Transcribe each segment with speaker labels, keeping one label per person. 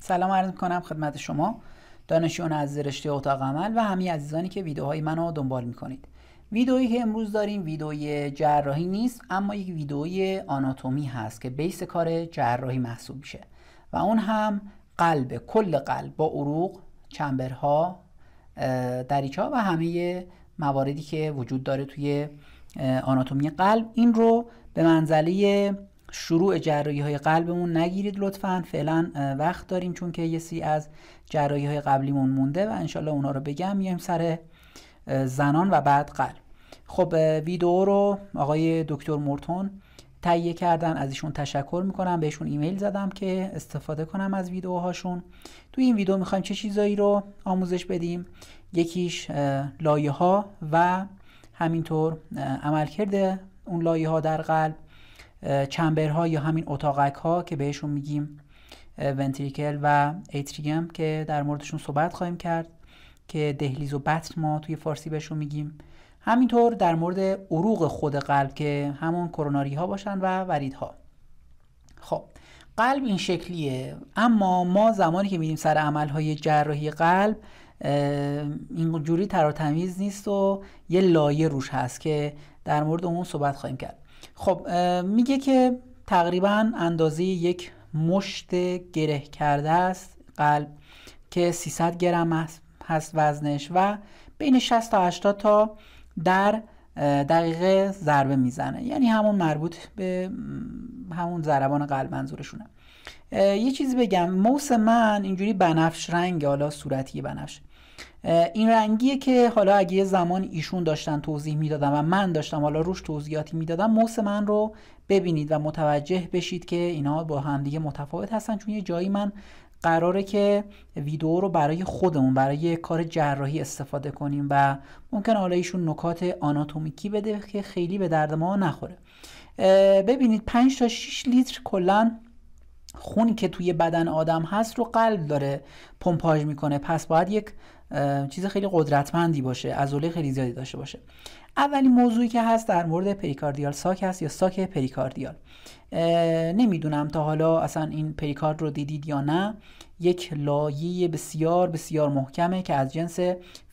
Speaker 1: سلام عرض کنم خدمت شما دانشیون از رشته اتاق عمل و همه عزیزانی که ویدیوهای منو دنبال میکنید ویدئویی که امروز داریم ویدئوی جراحی نیست اما یک ویدئوی آناتومی هست که بیس کار جراحی محسوب میشه و اون هم قلب کل قلب با عروق چمبرها دریچه و همه مواردی که وجود داره توی آناتومی قلب این رو به منزله شروع جراحی های قلبمون نگیرید لطفا فعلا وقت داریم چون که یه سی از جراحی های قبلیمون مونده و انشالله اونا رو بگم میایم سر زنان و بعد قلب خب ویدئو رو آقای دکتر مورتون تهیه کردن از ایشون تشکر میکنم بهشون ایمیل زدم که استفاده کنم از هاشون توی این ویدئو میخوایم چه چیزایی رو آموزش بدیم یکیش لایه ها و همینطور عملکرد اون لایه ها در قلب چمبرها یا همین اتاقک ها که بهشون میگیم ونتریکل و ایتریم که در موردشون صحبت خواهیم کرد که دهلیز و بطن ما توی فارسی بهشون میگیم همینطور در مورد عروق خود قلب که همون کروناری ها باشن و ورید ها خب قلب این شکلیه اما ما زمانی که میریم سر عمل های جراحی قلب اینجوری تر و تمیز نیست و یه لایه روش هست که در مورد اون صحبت خواهیم کرد خب میگه که تقریبا اندازه یک مشت گره کرده است قلب که 300 گرم هست وزنش و بین 60 تا 80 تا در دقیقه ضربه میزنه یعنی همون مربوط به همون ضربان قلب منظورشونه یه چیزی بگم موس من اینجوری بنفش رنگ حالا صورتی بنفش این رنگیه که حالا اگه یه زمان ایشون داشتن توضیح میدادن و من داشتم حالا روش توضیحاتی میدادم موس من رو ببینید و متوجه بشید که اینا با دیگه متفاوت هستن چون یه جایی من قراره که ویدیو رو برای خودمون برای کار جراحی استفاده کنیم و ممکن حالا ایشون نکات آناتومیکی بده که خیلی به درد ما نخوره ببینید 5 تا 6 لیتر کلا خونی که توی بدن آدم هست رو قلب داره پمپاژ میکنه پس باید یک چیز خیلی قدرتمندی باشه عضله خیلی زیادی داشته باشه اولین موضوعی که هست در مورد پریکاردیال ساک هست یا ساک پریکاردیال نمیدونم تا حالا اصلا این پریکارد رو دیدید یا نه یک لایه بسیار بسیار محکمه که از جنس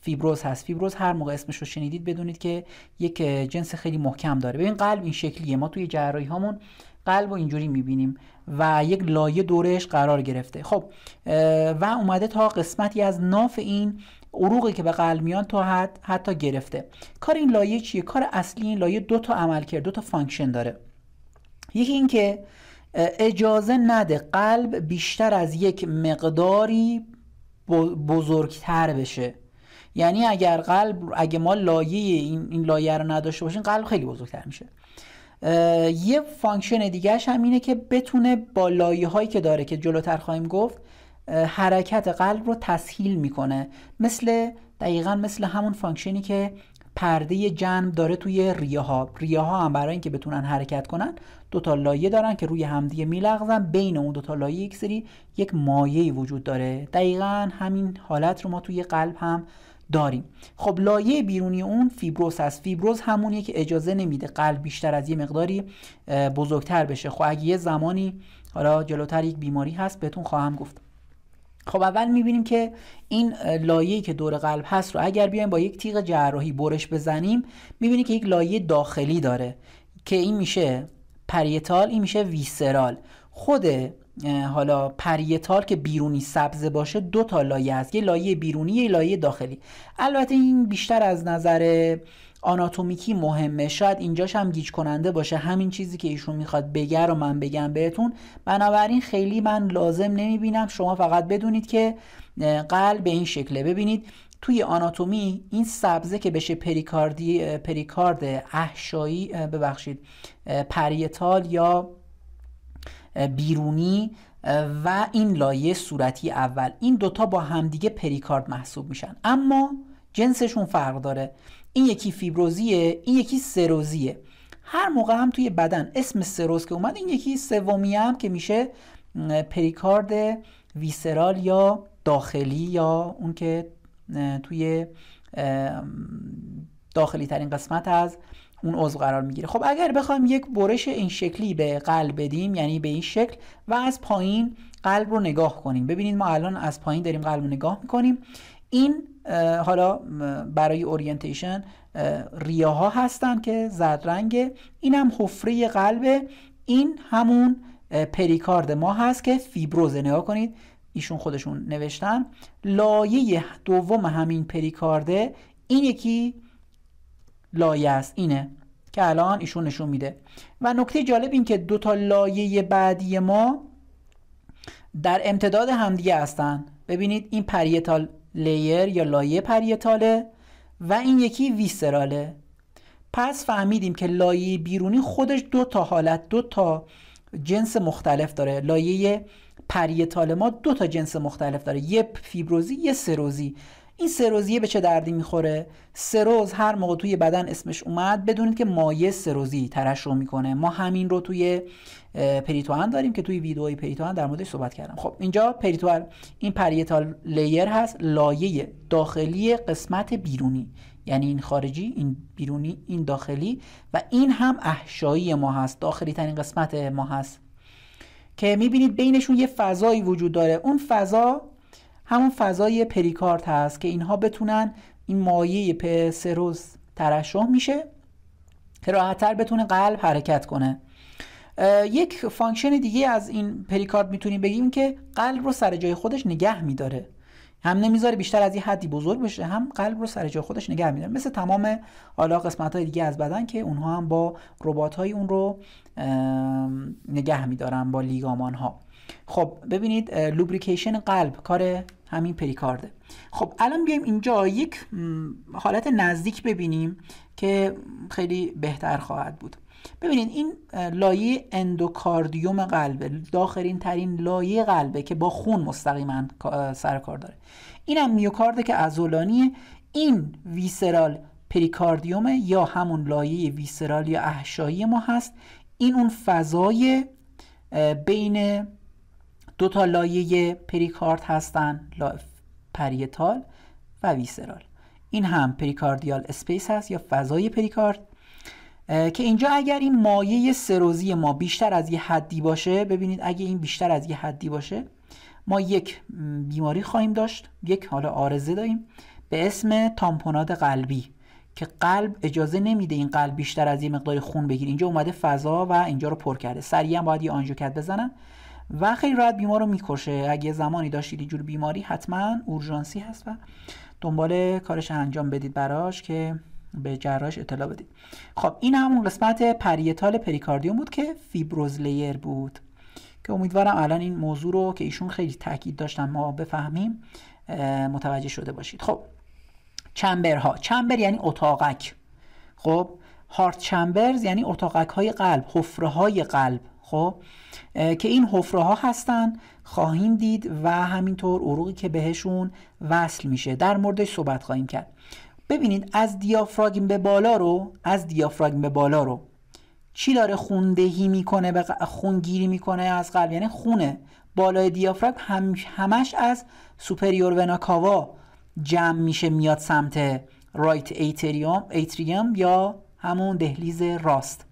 Speaker 1: فیبروز هست فیبروز هر موقع اسمش رو شنیدید بدونید که یک جنس خیلی محکم داره ببین قلب این شکلیه ما توی جراحی هامون قلب رو اینجوری میبینیم و یک لایه دورش قرار گرفته خب و اومده تا قسمتی از ناف این عروقی که به قلب میان تا حد حتی گرفته کار این لایه چیه کار اصلی این لایه دو تا عمل کرد دو تا فانکشن داره یکی اینکه اجازه نده قلب بیشتر از یک مقداری بزرگتر بشه یعنی اگر قلب اگه ما لایه این, این لایه رو نداشته باشیم قلب خیلی بزرگتر میشه یه فانکشن دیگهش هم اینه که بتونه با لایه هایی که داره که جلوتر خواهیم گفت حرکت قلب رو تسهیل میکنه مثل دقیقا مثل همون فانکشنی که پرده جنب داره توی ریه ها ریه ها هم برای اینکه بتونن حرکت کنن دو لایه دارن که روی همدیگه میلغزن بین اون دو تا لایه یک سری یک مایعی وجود داره دقیقا همین حالت رو ما توی قلب هم داریم خب لایه بیرونی اون فیبروز هست فیبروز همونیه که اجازه نمیده قلب بیشتر از یه مقداری بزرگتر بشه خب اگه یه زمانی حالا جلوتر یک بیماری هست بهتون خواهم گفت خب اول میبینیم که این لایه که دور قلب هست رو اگر بیایم با یک تیغ جراحی برش بزنیم میبینیم که یک لایه داخلی داره که این میشه پریتال این میشه ویسرال خود حالا پریتال که بیرونی سبز باشه دو تا لایه است یه لایه بیرونی یه لایه داخلی البته این بیشتر از نظر آناتومیکی مهمه شاید اینجاش هم گیج کننده باشه همین چیزی که ایشون میخواد بگه رو من بگم بهتون بنابراین خیلی من لازم نمیبینم شما فقط بدونید که قلب به این شکله ببینید توی آناتومی این سبزه که بشه پریکاردی پریکارد احشایی ببخشید پریتال یا بیرونی و این لایه صورتی اول این دوتا با همدیگه پریکارد محسوب میشن اما جنسشون فرق داره این یکی فیبروزیه این یکی سروزیه هر موقع هم توی بدن اسم سروز که اومد این یکی سومی هم که میشه پریکارد ویسرال یا داخلی یا اون که توی داخلی ترین قسمت از اون عضو قرار میگیره خب اگر بخوایم یک برش این شکلی به قلب بدیم یعنی به این شکل و از پایین قلب رو نگاه کنیم ببینید ما الان از پایین داریم قلب رو نگاه میکنیم این حالا برای اورینتیشن ریه ها هستن که زرد رنگ این هم حفره قلب این همون پریکارد ما هست که فیبروز نگاه کنید ایشون خودشون نوشتن لایه دوم همین پریکارده این یکی لایه است اینه که الان ایشون نشون میده و نکته جالب این که دو تا لایه بعدی ما در امتداد همدیگه هستن ببینید این پریتال لیر یا لایه پریتاله و این یکی ویسراله پس فهمیدیم که لایه بیرونی خودش دو تا حالت دو تا جنس مختلف داره لایه پریتال ما دو تا جنس مختلف داره یه فیبروزی یه سروزی این سروزیه به چه دردی میخوره سروز هر موقع توی بدن اسمش اومد بدونید که مایه سروزی رو میکنه ما همین رو توی پریتوان داریم که توی ویدئوی پریتوان در موردش صحبت کردم خب اینجا پریتوال این پریتال لیر هست لایه داخلی قسمت بیرونی یعنی این خارجی این بیرونی این داخلی و این هم احشایی ما هست داخلی ترین قسمت ما هست که میبینید بینشون یه فضایی وجود داره اون فضا همون فضای پریکارت هست که اینها بتونن این مایه پسروز ترشح میشه راحتتر بتونه قلب حرکت کنه یک فانکشن دیگه از این پریکارد میتونیم بگیم که قلب رو سر جای خودش نگه میداره هم نمیذاره بیشتر از یه حدی بزرگ بشه هم قلب رو سر جای خودش نگه میداره مثل تمام حالا قسمت های دیگه از بدن که اونها هم با ربات های اون رو نگه میدارن با لیگامان ها خب ببینید لوبریکیشن قلب کار همین پریکارده خب الان بیایم اینجا یک حالت نزدیک ببینیم که خیلی بهتر خواهد بود ببینید این لایه اندوکاردیوم قلبه داخلین ترین لایه قلبه که با خون مستقیما سرکار داره اینم میوکارده که ازولانیه این ویسرال پریکاردیوم یا همون لایه ویسرال یا احشایی ما هست این اون فضای بین دو تا لایه پریکارد هستن پریتال و ویسرال این هم پریکاردیال اسپیس هست یا فضای پریکارد که اینجا اگر این مایه سروزی ما بیشتر از یه حدی باشه ببینید اگه این بیشتر از یه حدی باشه ما یک بیماری خواهیم داشت یک حالا آرزه داریم به اسم تامپوناد قلبی که قلب اجازه نمیده این قلب بیشتر از یه مقدار خون بگیره اینجا اومده فضا و اینجا رو پر کرده سریعا باید یه بزنن و خیلی راحت بیمار رو میکشه اگه زمانی داشتید اینجور بیماری حتما اورژانسی هست و دنبال کارش انجام بدید براش که به جراش اطلاع بدید خب این همون قسمت پریتال پریکاردیوم بود که فیبروز لیر بود که امیدوارم الان این موضوع رو که ایشون خیلی تاکید داشتن ما بفهمیم متوجه شده باشید خب چمبرها چمبر یعنی اتاقک خب هارت چمبرز یعنی اتاقک های قلب حفره های قلب خب که این حفره ها هستن خواهیم دید و همینطور عروقی که بهشون وصل میشه در موردش صحبت خواهیم کرد ببینید از دیافراگم به بالا رو از دیافراگم به بالا رو چی داره خوندهی میکنه به خونگیری میکنه از قلب یعنی خونه بالای دیافراگم هم همش از سوپریور وناکاوا جمع میشه میاد سمت رایت ایتریوم ایتریوم یا همون دهلیز راست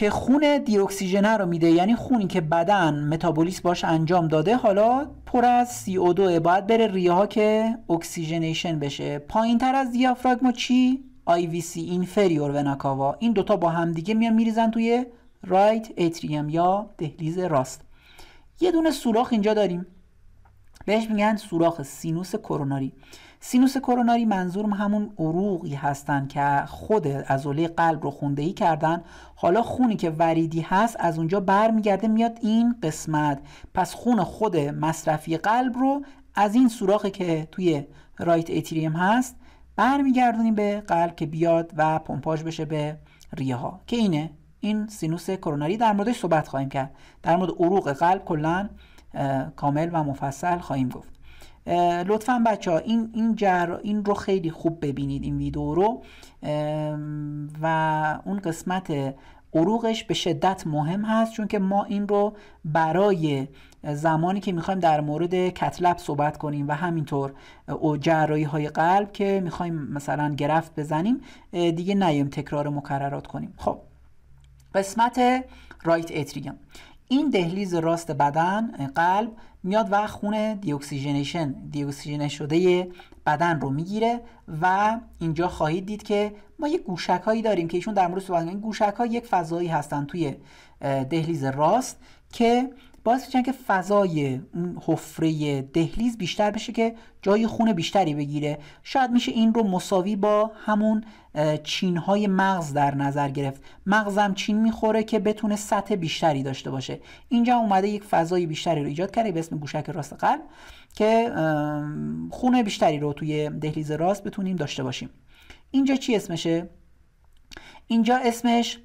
Speaker 1: که خون دیوکسیژنه رو میده یعنی خونی که بدن متابولیس باش انجام داده حالا پر از CO2 باید بره ریه ها که اکسیژنیشن بشه پایین تر از دیافراگما چی IVC اینفریور وناکاوا این دوتا با همدیگه میان میریزن توی رایت اتریم یا دهلیز راست یه دونه سوراخ اینجا داریم بهش میگن سوراخ سینوس کروناری سینوس کروناری منظورم همون عروقی هستن که خود عضله قلب رو خوندهی کردن حالا خونی که وریدی هست از اونجا برمیگرده میاد این قسمت پس خون خود مصرفی قلب رو از این سوراخی که توی رایت ایتریم هست برمیگردونیم به قلب که بیاد و پمپاژ بشه به ریه ها که اینه این سینوس کروناری در موردش صحبت خواهیم کرد در مورد عروق قلب کلا کامل و مفصل خواهیم گفت لطفا بچه ها این, این, این رو خیلی خوب ببینید این ویدیو رو و اون قسمت عروغش به شدت مهم هست چون که ما این رو برای زمانی که میخوایم در مورد کتلب صحبت کنیم و همینطور جرایی های قلب که میخوایم مثلا گرفت بزنیم دیگه نیم تکرار مکررات کنیم خب قسمت رایت اتریوم این دهلیز راست بدن قلب میاد و خون دیوکسیژنیشن دیوکسیژن شده بدن رو میگیره و اینجا خواهید دید که ما یک گوشک هایی داریم که ایشون در مورد صحبت گوشک ها یک فضایی هستن توی دهلیز راست که باعث میشن که فضای اون حفره دهلیز بیشتر بشه که جای خون بیشتری بگیره شاید میشه این رو مساوی با همون چین های مغز در نظر گرفت مغزم چین میخوره که بتونه سطح بیشتری داشته باشه اینجا اومده یک فضای بیشتری رو ایجاد کرده به اسم گوشک راست قلب که خونه بیشتری رو توی دهلیز راست بتونیم داشته باشیم اینجا چی اسمشه اینجا اسمش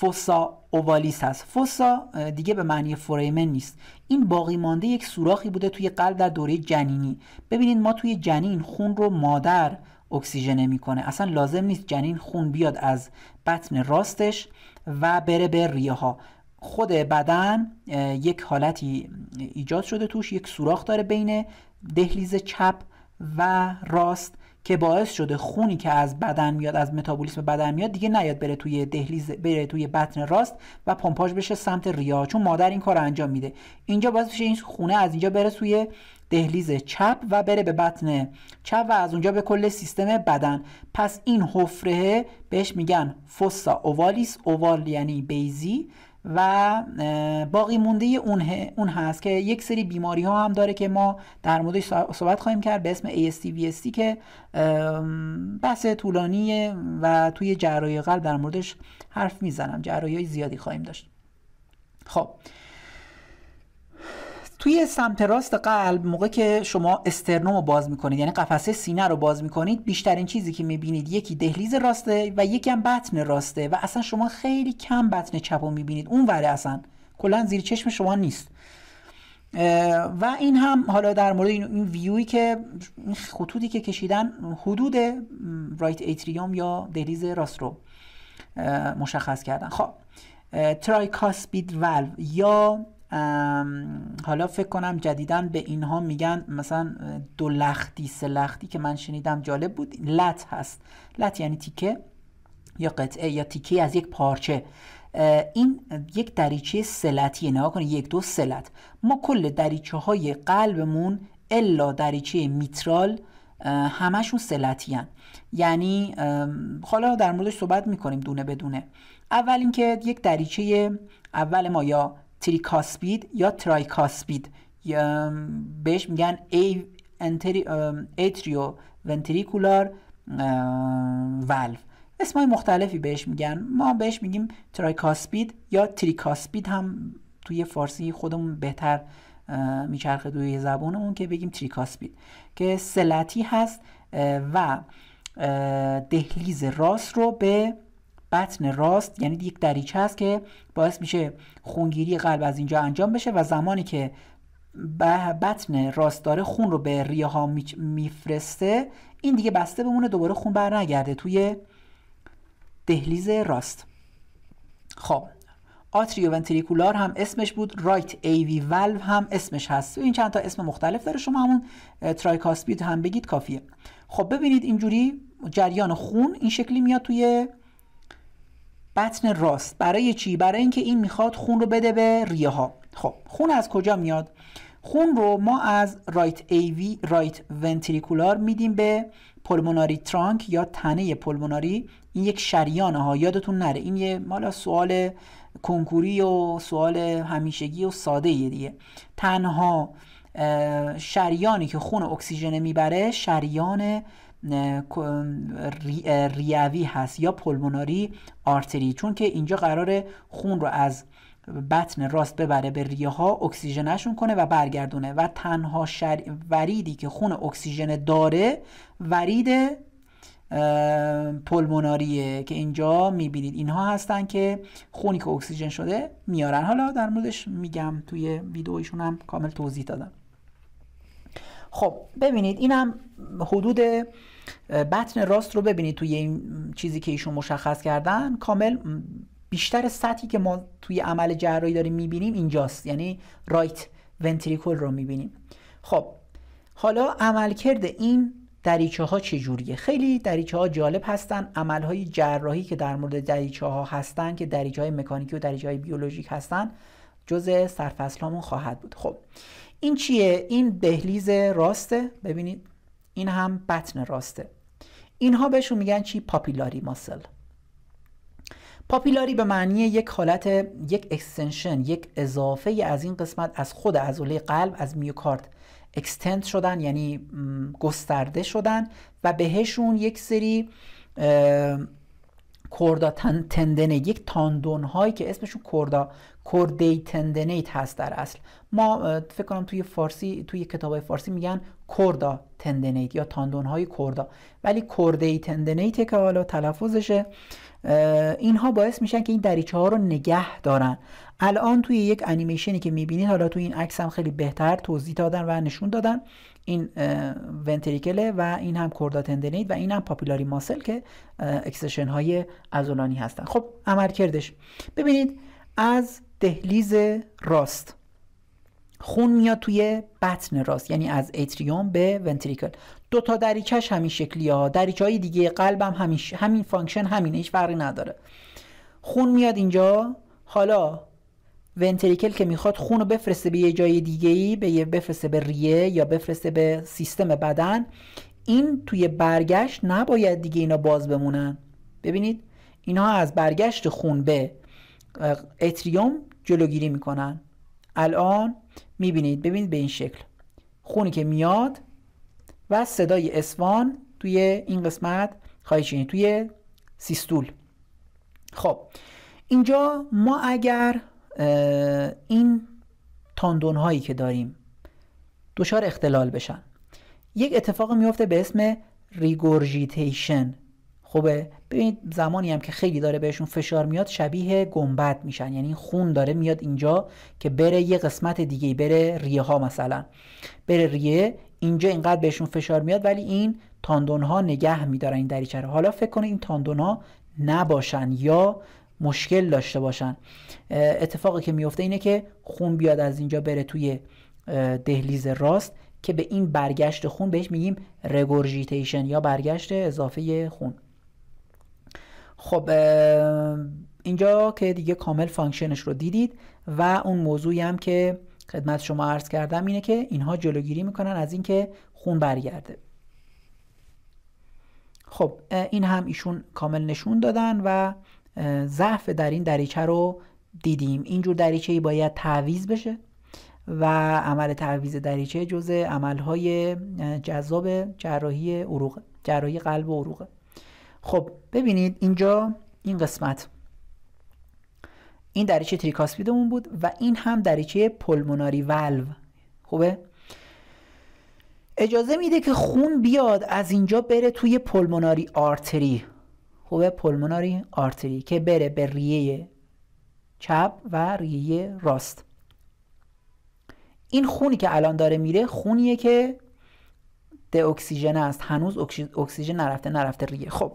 Speaker 1: فوسا اووالیس هست فوسا دیگه به معنی فریمن نیست این باقی مانده یک سوراخی بوده توی قلب در دوره جنینی ببینید ما توی جنین خون رو مادر اکسیژن میکنه اصلا لازم نیست جنین خون بیاد از بطن راستش و بره به ریه ها خود بدن یک حالتی ایجاد شده توش یک سوراخ داره بین دهلیز چپ و راست که باعث شده خونی که از بدن میاد از متابولیسم بدن میاد دیگه نیاد بره توی دهلیز بره توی بطن راست و پمپاژ بشه سمت ریا چون مادر این کار انجام میده اینجا باعث میشه این خونه از اینجا بره توی دهلیز چپ و بره به بطن چپ و از اونجا به کل سیستم بدن پس این حفره بهش میگن فوسا اووالیس اووال یعنی بیزی و باقی مونده اون, اون هست که یک سری بیماری ها هم داره که ما در موردش صحبت خواهیم کرد به اسم AST VST که بحث طولانیه و توی جراحی قلب در موردش حرف میزنم جراحی های زیادی خواهیم داشت خب توی سمت راست قلب موقع که شما استرنوم رو باز میکنید یعنی قفسه سینه رو باز میکنید بیشترین چیزی که میبینید یکی دهلیز راسته و یکی هم بطن راسته و اصلا شما خیلی کم بطن چپ رو میبینید اون وره اصلا کلا زیر چشم شما نیست و این هم حالا در مورد این ویوی که این خطوطی که کشیدن حدود رایت ایتریوم یا دهلیز راست رو مشخص کردن خب ترایکاسپید ولو یا حالا فکر کنم جدیدا به اینها میگن مثلا دو لختی سه که من شنیدم جالب بود لط هست لط یعنی تیکه یا قطعه یا تیکه از یک پارچه این یک دریچه سلتیه نها کنید یک دو سلت ما کل دریچه های قلبمون الا دریچه میترال همشون سلتی یعنی حالا در موردش صحبت میکنیم دونه بدونه اول اینکه یک دریچه اول ما یا تریکاسپید یا ترایکاسپید بهش میگن ای اتریو ونتریکولار ولو اسمای مختلفی بهش میگن ما بهش میگیم ترایکاسپید یا تریکاسپید هم توی فارسی خودمون بهتر میچرخه دوی زبانمون که بگیم تریکاسپید که سلتی هست و دهلیز راست رو به بطن راست یعنی یک دریچه است که باعث میشه خونگیری قلب از اینجا انجام بشه و زمانی که بطن راست داره خون رو به ریه ها میفرسته این دیگه بسته بمونه دوباره خون بر نگرده توی دهلیز راست خب آتریو ونتریکولار هم اسمش بود رایت ایوی والو هم اسمش هست این چند تا اسم مختلف داره شما همون ترایکاسپید هم بگید کافیه خب ببینید اینجوری جریان خون این شکلی میاد توی بطن راست برای چی برای اینکه این میخواد خون رو بده به ریه ها خب خون از کجا میاد خون رو ما از رایت ایوی رایت ونتریکولار میدیم به پلموناری ترانک یا تنه پلموناری این یک شریان ها یادتون نره این یه مالا سوال کنکوری و سوال همیشگی و ساده یه دیگه تنها شریانی که خون اکسیژن میبره شریان ریوی هست یا پلموناری آرتری چون که اینجا قرار خون رو از بطن راست ببره به ریه ها اکسیژنشون کنه و برگردونه و تنها شر... وریدی که خون اکسیژن داره ورید پلموناریه که اینجا میبینید اینها هستن که خونی که اکسیژن شده میارن حالا در موردش میگم توی ویدئویشون هم کامل توضیح دادم خب ببینید اینم حدود بطن راست رو ببینید توی این چیزی که ایشون مشخص کردن کامل بیشتر سطحی که ما توی عمل جراحی داریم میبینیم اینجاست یعنی رایت ونتریکول رو میبینیم خب حالا عملکرد این دریچه ها چجوریه خیلی دریچه ها جالب هستن عمل های جراحی که در مورد دریچه ها هستن که دریچه های مکانیکی و دریچه های بیولوژیک هستن جزء سرفصل خواهد بود خب این چیه این دهلیز راسته ببینید این هم بطن راسته اینها بهشون میگن چی پاپیلاری ماسل پاپیلاری به معنی یک حالت یک اکستنشن یک اضافه از این قسمت از خود عضله قلب از میوکارد اکستند شدن یعنی گسترده شدن و بهشون یک سری کردا تندنه یک تاندون هایی که اسمشون کردا کردی تندنیت هست در اصل ما فکر کنم توی فارسی توی کتاب فارسی میگن کردا تندنیت یا تاندون های کردا ولی کرده ای تندنیت که حالا تلفظشه اینها باعث میشن که این دریچه ها رو نگه دارن الان توی یک انیمیشنی که میبینید حالا توی این عکس هم خیلی بهتر توضیح دادن و نشون دادن این ونتریکله و این هم کردا تندنیت و این هم پاپولاری ماسل که اکسشن های ازولانی هستن خب کردش ببینید از دهلیز راست خون میاد توی بطن راست یعنی از اتریوم به ونتریکل دو تا دریچهش همین شکلی ها دریچه های دیگه قلبم هم همین همین فانکشن همینه هیچ فرقی نداره خون میاد اینجا حالا ونتریکل که میخواد خون رو بفرسته به یه جای دیگه ای به یه بفرسته به ریه یا بفرسته به سیستم بدن این توی برگشت نباید دیگه اینا باز بمونن ببینید اینها از برگشت خون به اتریوم جلوگیری میکنن الان میبینید ببینید به این شکل خونی که میاد و صدای اسوان توی این قسمت خواهش توی سیستول خب اینجا ما اگر این تاندون هایی که داریم دچار اختلال بشن یک اتفاق میفته به اسم ریگورجیتیشن خوبه ببینید زمانی هم که خیلی داره بهشون فشار میاد شبیه گنبد میشن یعنی خون داره میاد اینجا که بره یه قسمت دیگه بره ریه ها مثلا بره ریه اینجا اینقدر بهشون فشار میاد ولی این تاندون ها نگه میدارن این دریچه حالا فکر کنید این تاندون ها نباشن یا مشکل داشته باشن اتفاقی که میفته اینه که خون بیاد از اینجا بره توی دهلیز راست که به این برگشت خون بهش میگیم رگورژیتیشن یا برگشت اضافه خون خب اینجا که دیگه کامل فانکشنش رو دیدید و اون موضوعی هم که خدمت شما عرض کردم اینه که اینها جلوگیری میکنن از اینکه خون برگرده خب این هم ایشون کامل نشون دادن و ضعف در این دریچه رو دیدیم اینجور دریچه ای باید تعویز بشه و عمل تعویز دریچه جزء عملهای جذاب جراحی عروق جراحی قلب و عروقه خب ببینید اینجا این قسمت این دریچه تریکاسپیدمون بود و این هم دریچه پلموناری ولو خوبه اجازه میده که خون بیاد از اینجا بره توی پلموناری آرتری خوبه پلموناری آرتری که بره به ریه چپ و ریه راست این خونی که الان داره میره خونیه که ده اکسیژن است هنوز اکسیژن نرفته نرفته ریه خب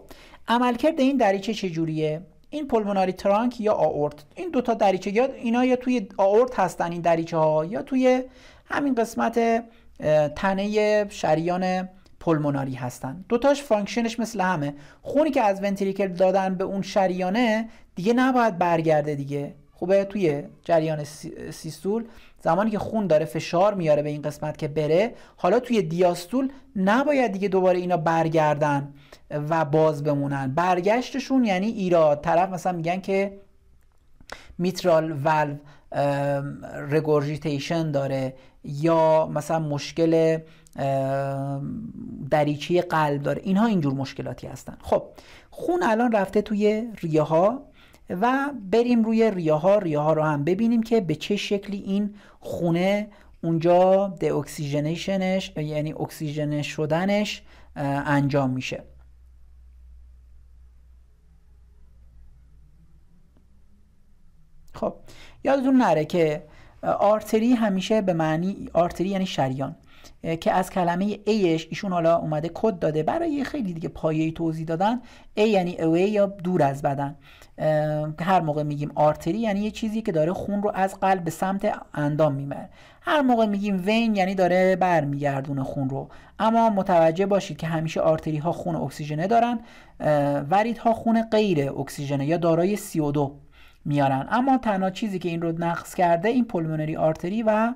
Speaker 1: عملکرد این دریچه چجوریه این پلموناری ترانک یا آورت این دوتا دریچه یا اینا یا توی آورت هستن این دریچه ها یا توی همین قسمت تنه شریان پلموناری هستن دوتاش فانکشنش مثل همه خونی که از ونتریکل دادن به اون شریانه دیگه نباید برگرده دیگه خوبه توی جریان سیستول زمانی که خون داره فشار میاره به این قسمت که بره حالا توی دیاستول نباید دیگه دوباره اینا برگردن و باز بمونن برگشتشون یعنی ایراد طرف مثلا میگن که میترال ولو رگورجیتیشن داره یا مثلا مشکل دریچه قلب داره اینها اینجور مشکلاتی هستن خب خون الان رفته توی ریه ها و بریم روی ریاها ها ها رو هم ببینیم که به چه شکلی این خونه اونجا دی اکسیژنیشنش یعنی اکسیژن شدنش انجام میشه خب یادتون نره که آرتری همیشه به معنی آرتری یعنی شریان که از کلمه ایش ایشون حالا اومده کد داده برای خیلی دیگه پایه توضیح دادن ای یعنی اوی یا دور از بدن هر موقع میگیم آرتری یعنی یه چیزی که داره خون رو از قلب به سمت اندام میبره هر موقع میگیم وین یعنی داره برمیگردونه خون رو اما متوجه باشید که همیشه آرتری ها خون اکسیژنه دارن ورید ها خون غیر اکسیژنه یا دارای CO2 میارن اما تنها چیزی که این رو نقص کرده این پلمونری آرتری و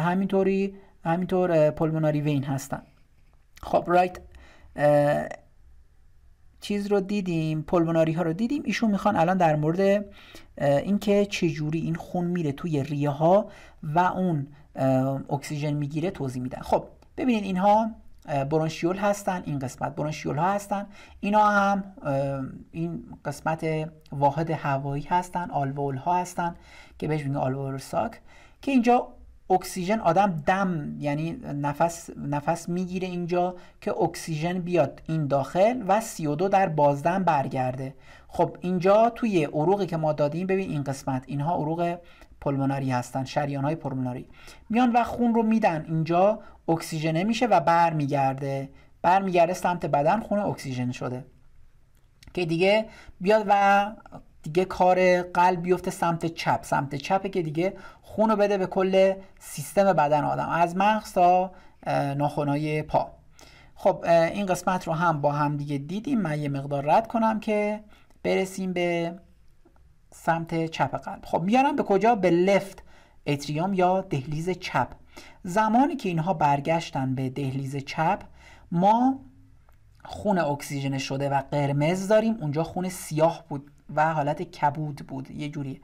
Speaker 1: همینطوری همینطور پلموناری وین هستن خب رایت چیز رو دیدیم پلموناری ها رو دیدیم ایشون میخوان الان در مورد اینکه چجوری این خون میره توی ریه ها و اون اکسیژن میگیره توضیح میدن خب ببینید اینها برونشیول هستن این قسمت برونشیول ها هستن اینا هم این قسمت واحد هوایی هستن آلوول ها هستن که بهش میگن آلوول ساک که اینجا اکسیژن آدم دم یعنی نفس نفس میگیره اینجا که اکسیژن بیاد این داخل و CO2 در بازدم برگرده خب اینجا توی عروقی که ما دادیم ببین این قسمت اینها عروق پلموناری هستن شریان های پلموناری میان و خون رو میدن اینجا اکسیژنه میشه و برمیگرده برمیگرده سمت بدن خون اکسیژن شده که دیگه بیاد و دیگه کار قلب بیفته سمت چپ سمت چپه که دیگه خون رو بده به کل سیستم بدن آدم از مغز تا ناخونای پا خب این قسمت رو هم با هم دیگه دیدیم من یه مقدار رد کنم که برسیم به سمت چپ قلب خب میارم به کجا به لفت اتریوم یا دهلیز چپ زمانی که اینها برگشتن به دهلیز چپ ما خون اکسیژن شده و قرمز داریم اونجا خون سیاه بود و حالت کبود بود یه جوری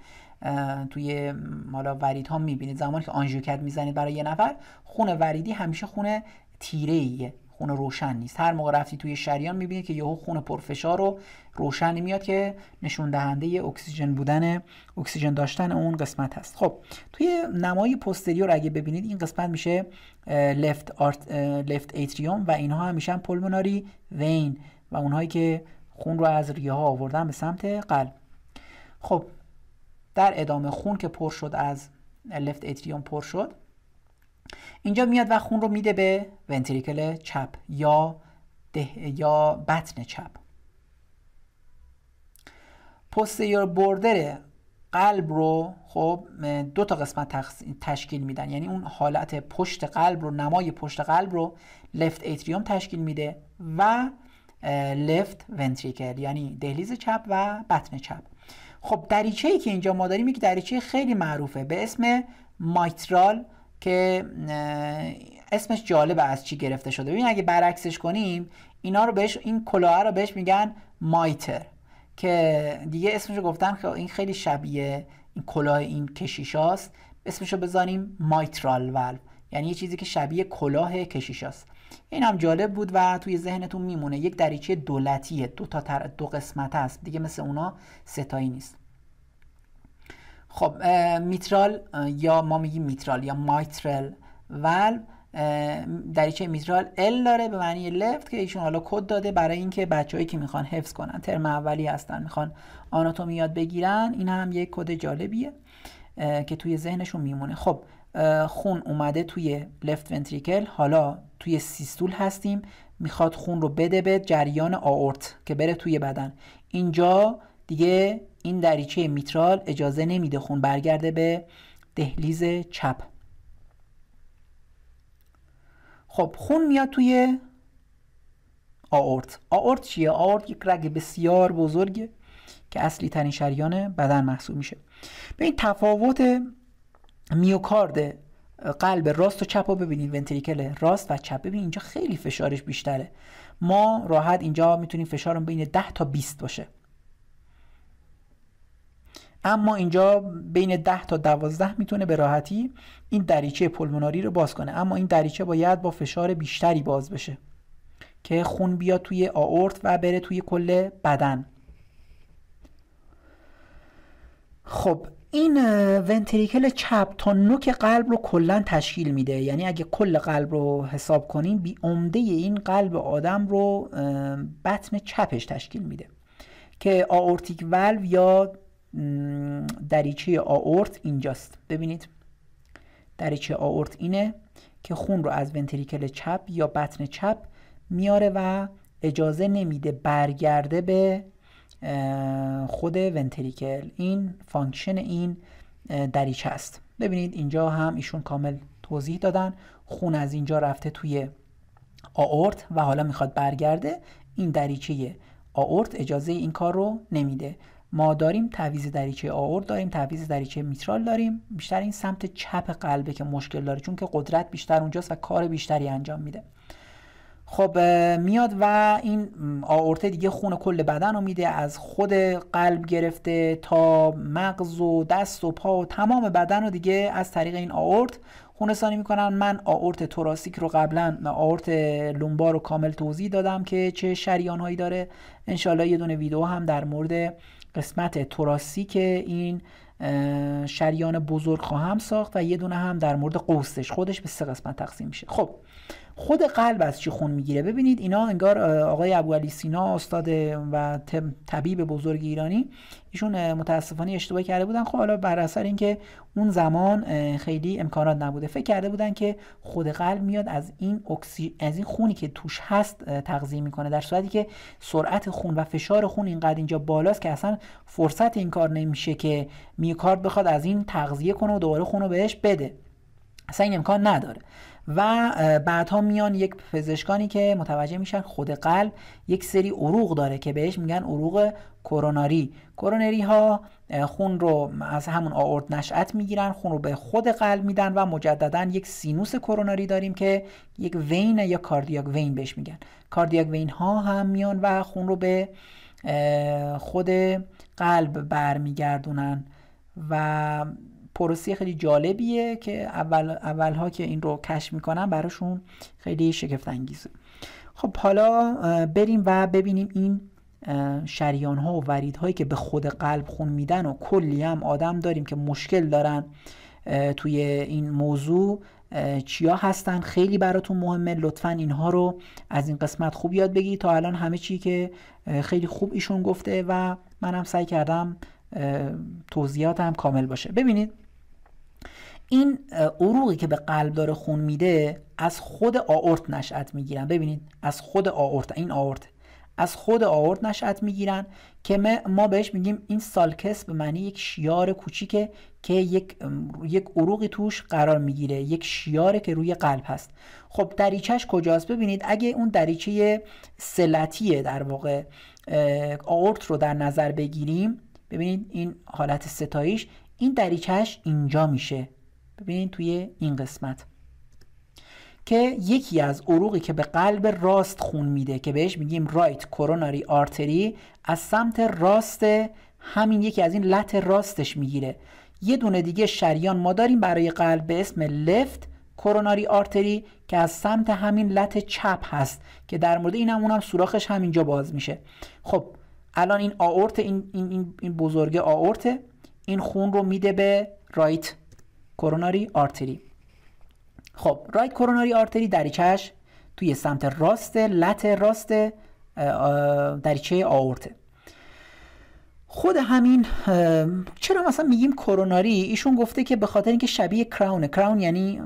Speaker 1: توی مالا ورید ها میبینید زمانی که آنژیوکت میزنید برای یه نفر خون وریدی همیشه خون تیره ایه خون روشن نیست هر موقع رفتی توی شریان میبینید که یهو خون پرفشار رو روشن میاد که نشون دهنده اکسیژن بودن اکسیژن داشتن اون قسمت هست خب توی نمای پستریور اگه ببینید این قسمت میشه لفت آرت لفت و اینها هم میشن پلموناری وین و اونهایی که خون رو از ریه ها آوردن به سمت قلب خب در ادامه خون که پر شد از لفت اتریوم پر شد اینجا میاد و خون رو میده به ونتریکل چپ یا ده یا بطن چپ پوستیور بردر قلب رو خب دو تا قسمت تشکیل میدن یعنی اون حالت پشت قلب رو نمای پشت قلب رو لفت اتریوم تشکیل میده و لفت ونتریکل یعنی دهلیز چپ و بطن چپ خب دریچه ای که اینجا ما داریم یک دریچه خیلی معروفه به اسم مایترال که اسمش جالب از چی گرفته شده ببین اگه برعکسش کنیم اینا رو بهش این کلاه رو بهش میگن مایتر که دیگه اسمش رو گفتن که این خیلی شبیه این کلاه این کشیشاست اسمش رو بذاریم مایترال ولو یعنی یه چیزی که شبیه کلاه کشیشاست این هم جالب بود و توی ذهنتون میمونه یک دریچه دولتیه دو تا دو قسمت هست دیگه مثل اونا ستایی نیست خب میترال یا ما میگیم میترال یا مایترل ولو دریچه میترال ال داره به معنی لفت که ایشون حالا کد داده برای اینکه بچههایی که میخوان حفظ کنن ترم اولی هستن میخوان آناتومی یاد بگیرن این هم یک کد جالبیه که توی ذهنشون میمونه خب خون اومده توی لفت ونتریکل حالا توی سیستول هستیم میخواد خون رو بده به جریان آورت که بره توی بدن اینجا دیگه این دریچه میترال اجازه نمیده خون برگرده به دهلیز چپ خب خون میاد توی آورت آورت چیه؟ آورت یک رگ بسیار بزرگه که اصلی ترین شریان بدن محسوب میشه به این تفاوت میوکارد قلب راست و چپ رو ببینید ونتریکل راست و چپ ببینید اینجا خیلی فشارش بیشتره ما راحت اینجا میتونیم فشارم بین 10 تا 20 باشه اما اینجا بین 10 تا 12 میتونه به راحتی این دریچه پلموناری رو باز کنه اما این دریچه باید با فشار بیشتری باز بشه که خون بیاد توی آورت و بره توی کل بدن خب این ونتریکل چپ تا نوک قلب رو کلا تشکیل میده یعنی اگه کل قلب رو حساب کنیم بی عمده این قلب آدم رو بطن چپش تشکیل میده که آورتیک ولو یا دریچه آورت اینجاست ببینید دریچه آورت اینه که خون رو از ونتریکل چپ یا بطن چپ میاره و اجازه نمیده برگرده به خود ونتریکل این فانکشن این دریچه است ببینید اینجا هم ایشون کامل توضیح دادن خون از اینجا رفته توی آورت و حالا میخواد برگرده این دریچه آورت اجازه این کار رو نمیده ما داریم تعویض دریچه آورت داریم تعویض دریچه میترال داریم بیشتر این سمت چپ قلبه که مشکل داره چون که قدرت بیشتر اونجاست و کار بیشتری انجام میده خب میاد و این آورته دیگه خون کل بدن رو میده از خود قلب گرفته تا مغز و دست و پا و تمام بدن رو دیگه از طریق این آورت خونسانی میکنن من آورت توراسیک رو قبلا آورت لومبار رو کامل توضیح دادم که چه شریان هایی داره انشالله یه دونه ویدیو هم در مورد قسمت توراسیک این شریان بزرگ خواهم ساخت و یه دونه هم در مورد قوسش خودش به سه قسمت تقسیم میشه خب خود قلب از چی خون میگیره ببینید اینا انگار آقای ابو علی سینا استاد و طبیب بزرگ ایرانی ایشون متاسفانه اشتباه کرده بودن خب حالا بر اثر اینکه اون زمان خیلی امکانات نبوده فکر کرده بودن که خود قلب میاد از این اکسی... از این خونی که توش هست تغذیه میکنه در صورتی که سرعت خون و فشار خون اینقدر اینجا بالاست که اصلا فرصت این کار نمیشه که میوکارد بخواد از این تغذیه کنه و دوباره خون رو بهش بده اصلا این امکان نداره و بعدها میان یک پزشکانی که متوجه میشن خود قلب یک سری عروق داره که بهش میگن عروق کروناری کرونری ها خون رو از همون آورت نشأت میگیرن خون رو به خود قلب میدن و مجددا یک سینوس کروناری داریم که یک وین یا کاردیاک وین بهش میگن کاردیاک وین ها هم میان و خون رو به خود قلب برمیگردونن و پروسی خیلی جالبیه که اول اولها که این رو کش میکنن براشون خیلی شگفت انگیزه خب حالا بریم و ببینیم این شریان ها و ورید هایی که به خود قلب خون میدن و کلی هم آدم داریم که مشکل دارن توی این موضوع چیا هستن خیلی براتون مهمه لطفا اینها رو از این قسمت خوب یاد بگیرید تا الان همه چی که خیلی خوب ایشون گفته و منم سعی کردم توضیحات هم کامل باشه ببینید این عروقی که به قلب داره خون میده از خود آورت نشأت میگیرن ببینید از خود آورت این آورت از خود آورت نشأت میگیرن که ما بهش میگیم این سالکس به معنی یک شیار کوچیکه که یک یک عروقی توش قرار میگیره یک شیاره که روی قلب هست خب دریچهش کجاست ببینید اگه اون دریچه سلتیه در واقع آورت رو در نظر بگیریم ببینید این حالت ستایش این دریچهش اینجا میشه ببینید توی این قسمت که یکی از عروقی که به قلب راست خون میده که بهش میگیم رایت کوروناری آرتری از سمت راست همین یکی از این لط راستش میگیره یه دونه دیگه شریان ما داریم برای قلب به اسم لفت کوروناری آرتری که از سمت همین لط چپ هست که در مورد این هم اونم سوراخش همینجا باز میشه خب الان این آورت این, این, این بزرگ آورت این خون رو میده به رایت کروناری آرتری خب رایت کروناری آرتری دریچهش توی سمت راست لطه راست دریچه آورته خود همین چرا مثلا میگیم کروناری ایشون گفته که به خاطر اینکه شبیه کراونه کراون یعنی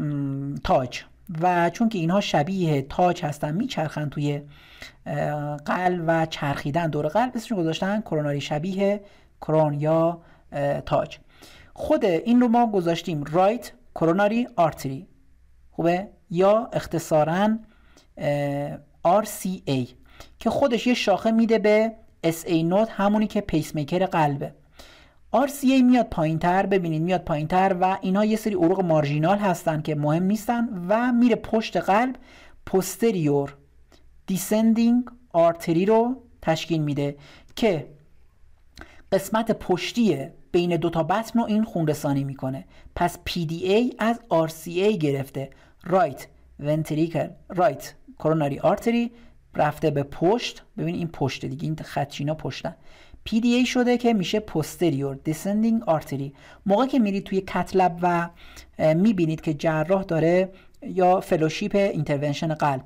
Speaker 1: تاج و چون که اینها شبیه تاج هستن میچرخن توی قلب و چرخیدن دور قلب اسمش گذاشتن کروناری شبیه کرون یا تاج خود این رو ما گذاشتیم رایت کروناری آرتری خوبه یا اختصارا RCA که خودش یه شاخه میده به SA نوت همونی که میکر قلبه RCA میاد پایین تر ببینید میاد پایین تر و اینا یه سری عروق مارژینال هستن که مهم نیستن و میره پشت قلب پستریور دیسندینگ آرتری رو تشکیل میده که قسمت پشتی بین تا بطن رو این خونرسانی میکنه پس PDA از RCA گرفته رایت ونتریکل رایت کوروناری آرتری رفته به پشت ببین این پشت دیگه این خدشینا پشتن PDA شده که میشه posterior descending artery موقع که میرید توی کتلب و میبینید که جراح داره یا فلوشیپ اینترونشن قلب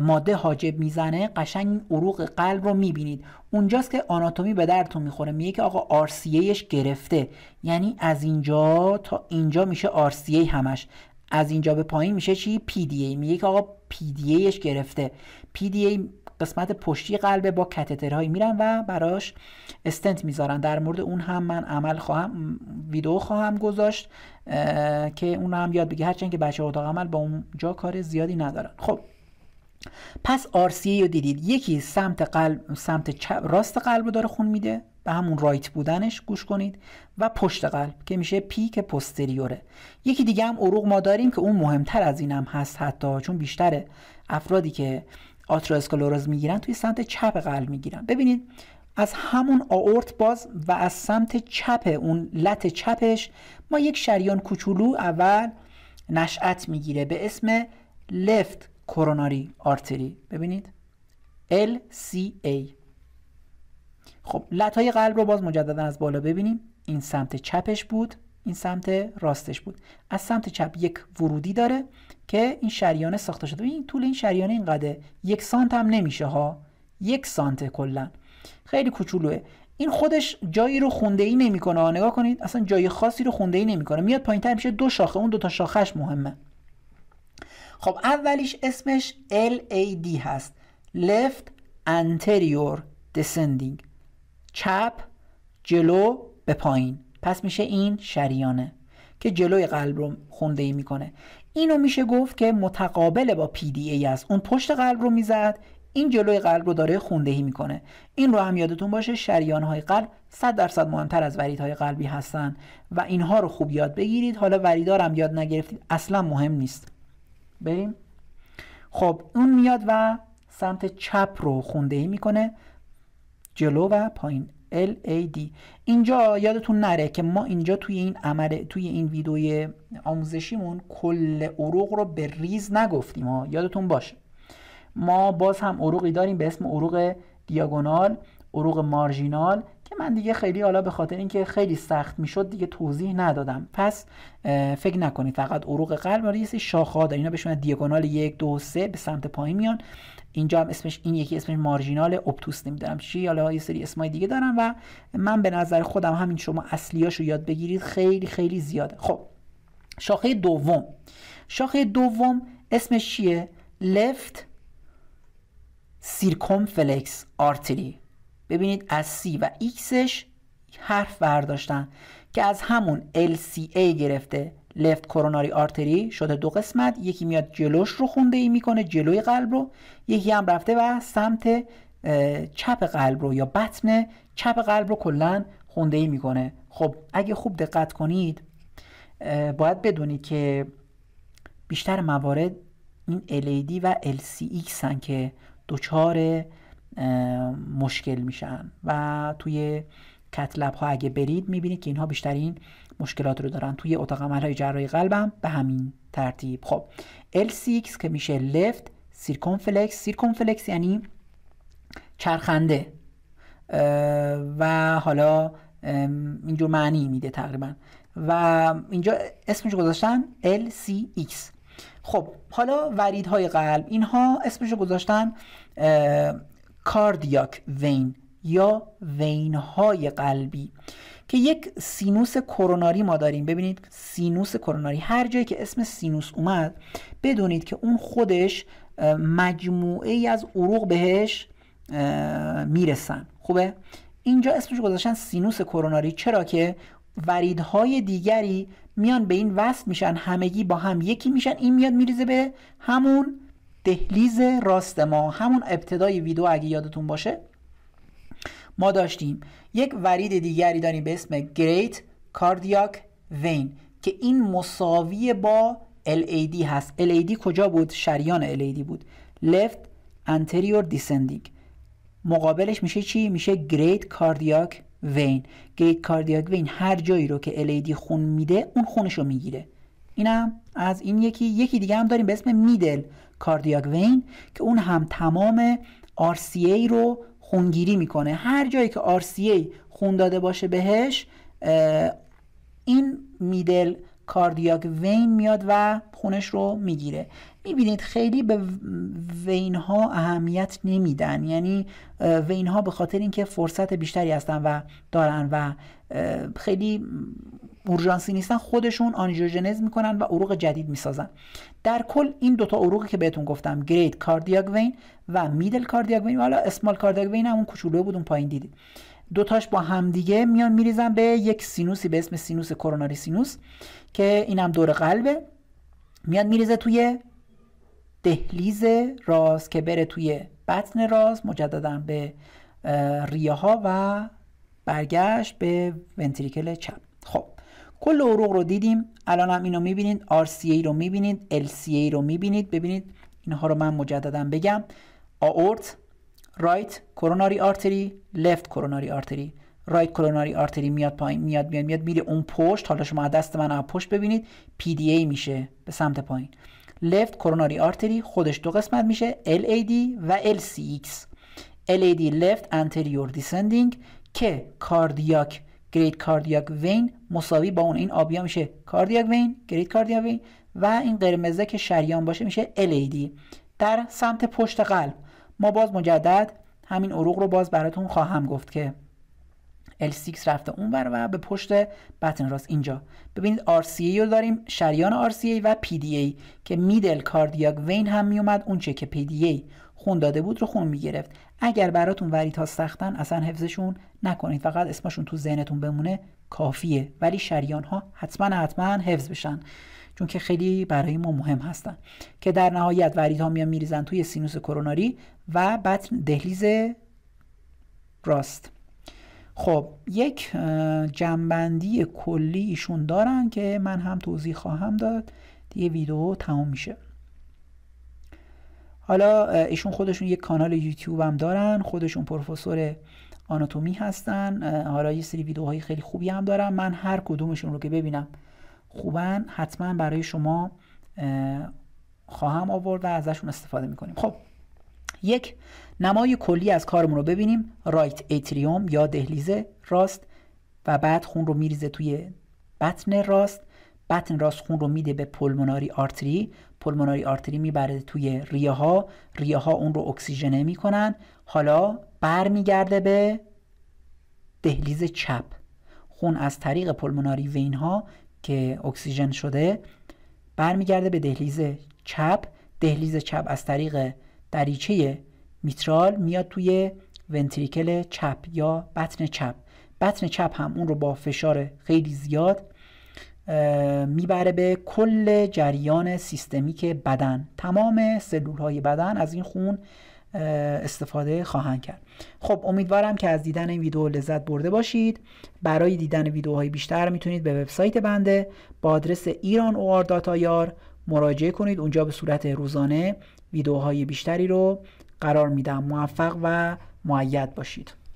Speaker 1: ماده حاجب میزنه قشنگ عروق قلب رو میبینید اونجاست که آناتومی به درتون میخوره میگه که آقا آرسیهش گرفته یعنی از اینجا تا اینجا میشه آرسیه همش از اینجا به پایین میشه چی PDA میگه که آقا PDAش گرفته PDA قسمت پشتی قلبه با کتترهایی میرن و براش استنت میذارن در مورد اون هم من عمل خواهم ویدیو خواهم گذاشت که اون هم یاد بگی هرچند که بچه اتاق عمل با جا کار زیادی ندارن خب پس آرسیه رو دیدید یکی سمت قلب سمت چپ راست قلب رو داره خون میده به همون رایت بودنش گوش کنید و پشت قلب که میشه پیک پستریوره یکی دیگه هم عروق ما داریم که اون مهمتر از اینم هست حتی چون بیشتر افرادی که آترواسکلروز میگیرن توی سمت چپ قلب میگیرن ببینید از همون آورت باز و از سمت چپ اون لت چپش ما یک شریان کوچولو اول نشأت میگیره به اسم لفت کوروناری آرتری ببینید LCA خب لطای قلب رو باز مجددا از بالا ببینیم این سمت چپش بود این سمت راستش بود از سمت چپ یک ورودی داره که این شریانه ساخته شده این طول این شریانه اینقدر یک سانت هم نمیشه ها یک سانت کلا خیلی کوچولوه این خودش جایی رو خونده ای نمیکنه نگاه کنید اصلا جای خاصی رو خونده ای نمیکنه میاد پایین تر میشه دو شاخه اون دو تا شاخهش مهمه خب اولیش اسمش LAD هست Left Anterior Descending چپ جلو به پایین پس میشه این شریانه که جلوی قلب رو خونده ای میکنه اینو میشه گفت که متقابل با پی دی ای است اون پشت قلب رو میزد این جلوی قلب رو داره خوندهی میکنه این رو هم یادتون باشه شریان های قلب 100 درصد مهمتر از ورید های قلبی هستن و اینها رو خوب یاد بگیرید حالا وریدار هم یاد نگرفتید اصلا مهم نیست بریم خب اون میاد و سمت چپ رو خوندهی میکنه جلو و پایین LAD اینجا یادتون نره که ما اینجا توی این عمل توی این ویدیوی آموزشیمون کل عروق رو به ریز نگفتیم ها یادتون باشه ما باز هم عروقی داریم به اسم عروق دیاگونال عروق مارژینال که من دیگه خیلی حالا به خاطر اینکه خیلی سخت میشد دیگه توضیح ندادم پس فکر نکنید فقط عروق قلب برای یه سری شاخه‌ها اینا بهشون دیگونال یک دو سه به سمت پایین میان اینجا هم اسمش این یکی اسمش مارژینال اپتوس نمیدونم چی حالا یه سری اسمای دیگه دارم و من به نظر خودم همین شما اصلیاشو یاد بگیرید خیلی خیلی زیاده خب شاخه دوم شاخه دوم اسمش چیه لفت فلکس آرتری ببینید از C و Xش حرف برداشتن که از همون LCA گرفته لفت کروناری آرتری شده دو قسمت یکی میاد جلوش رو خونده ای میکنه جلوی قلب رو یکی هم رفته و سمت چپ قلب رو یا بطن چپ قلب رو کلا خونده ای میکنه خب اگه خوب دقت کنید باید بدونید که بیشتر موارد این LED و LCX هن که دچار مشکل میشن و توی کتلب ها اگه برید میبینید که اینها بیشترین مشکلات رو دارن توی اتاق عمل های جراحی قلبم به همین ترتیب خب L6 که میشه لفت سیرکونفلکس سیرکونفلکس یعنی چرخنده و حالا اینجور معنی میده تقریبا و اینجا اسمش گذاشتن LCX خب حالا وریدهای قلب اینها اسمش گذاشتن کاردیاک وین یا وینهای قلبی که یک سینوس کروناری ما داریم ببینید سینوس کروناری هر جایی که اسم سینوس اومد بدونید که اون خودش مجموعه ای از عروق بهش میرسن خوبه اینجا اسمش گذاشتن سینوس کروناری چرا که وریدهای دیگری میان به این وصل میشن همگی با هم یکی میشن این میاد میریزه به همون دهلیز راست ما همون ابتدای ویدیو اگه یادتون باشه ما داشتیم یک ورید دیگری داریم به اسم Great Cardiac Vein که این مساوی با LAD هست LAD کجا بود؟ شریان LAD بود Left Anterior Descending مقابلش میشه چی؟ میشه Great Cardiac Vein Great Cardiac Vein هر جایی رو که LAD خون میده اون خونش رو میگیره اینم از این یکی یکی دیگه هم داریم به اسم میدل کاردیاک وین که اون هم تمام RCA رو خونگیری میکنه هر جایی که RCA خون داده باشه بهش این میدل کاردیاک وین میاد و خونش رو میگیره میبینید خیلی به وین ها اهمیت نمیدن یعنی وین ها به خاطر اینکه فرصت بیشتری هستن و دارن و خیلی اورژانسی نیستن خودشون آنژیوژنز میکنن و عروق جدید میسازن در کل این دوتا عروقی که بهتون گفتم گریت کاردیاک وین و میدل کاردیاک وین حالا اسمال کاردیاک وین هم اون بود پایین دیدید دوتاش با همدیگه میان میریزن به یک سینوسی به اسم سینوس کروناری سینوس که اینم دور قلبه میاد میریزه توی دهلیز راز که بره توی بطن راز مجددا به ریه ها و برگشت به ونتریکل چپ خب کل عروق رو دیدیم الان هم اینو میبینید RCA رو میبینید LCA رو میبینید ببینید اینها رو من مجددا بگم آورت رایت کروناری آرتری لفت کروناری آرتری رایت کروناری آرتری میاد پایین میاد میاد میاد میره اون پشت حالا شما دست من از پشت ببینید PDA میشه به سمت پایین لفت کروناری آرتری خودش دو قسمت میشه LAD و LCX LAD left anterior descending که کاردیاک گریت کاردیاک وین مساوی با اون این آبیا میشه کاردیاک وین گریت کاردیاک وین و این قرمزه که شریان باشه میشه LAD در سمت پشت قلب ما باز مجدد همین عروق رو باز براتون خواهم گفت که L6 رفته اون بر و به پشت بطن راست اینجا ببینید RCA رو داریم شریان RCA و PDA که میدل کاردیاک وین هم میومد اون چه که PDA خون داده بود رو خون میگرفت اگر براتون وریت ها سختن اصلا حفظشون نکنید فقط اسمشون تو ذهنتون بمونه کافیه ولی شریان ها حتما حتما حفظ بشن چون که خیلی برای ما مهم هستن که در نهایت وریدها ها میان میریزن توی سینوس کروناری و بعد دهلیز راست خب یک جنبندی کلی ایشون دارن که من هم توضیح خواهم داد دیگه ویدیو تمام میشه حالا ایشون خودشون یک کانال یوتیوب هم دارن خودشون پروفسور آناتومی هستن حالا یه سری ویدیوهای خیلی خوبی هم دارن من هر کدومشون رو که ببینم خوبن حتما برای شما خواهم آورد و ازشون استفاده میکنیم خب یک نمای کلی از کارمون رو ببینیم رایت اتریوم یا دهلیزه راست و بعد خون رو میریزه توی بطن راست بطن راست خون رو میده به پلموناری آرتری پلموناری آرتری میبره توی ریه ها ریه ها اون رو اکسیژنه میکنن حالا برمیگرده به دهلیز چپ خون از طریق پلموناری وین ها که اکسیژن شده برمیگرده به دهلیز چپ دهلیز چپ از طریق دریچه میترال میاد توی ونتریکل چپ یا بطن چپ بطن چپ هم اون رو با فشار خیلی زیاد میبره به کل جریان سیستمیک بدن تمام سلول های بدن از این خون استفاده خواهند کرد خب امیدوارم که از دیدن این ویدیو لذت برده باشید برای دیدن ویدیوهای بیشتر میتونید به وبسایت بنده با آدرس ایران مراجعه کنید اونجا به صورت روزانه ویدیوهای بیشتری رو قرار میدم موفق و معید باشید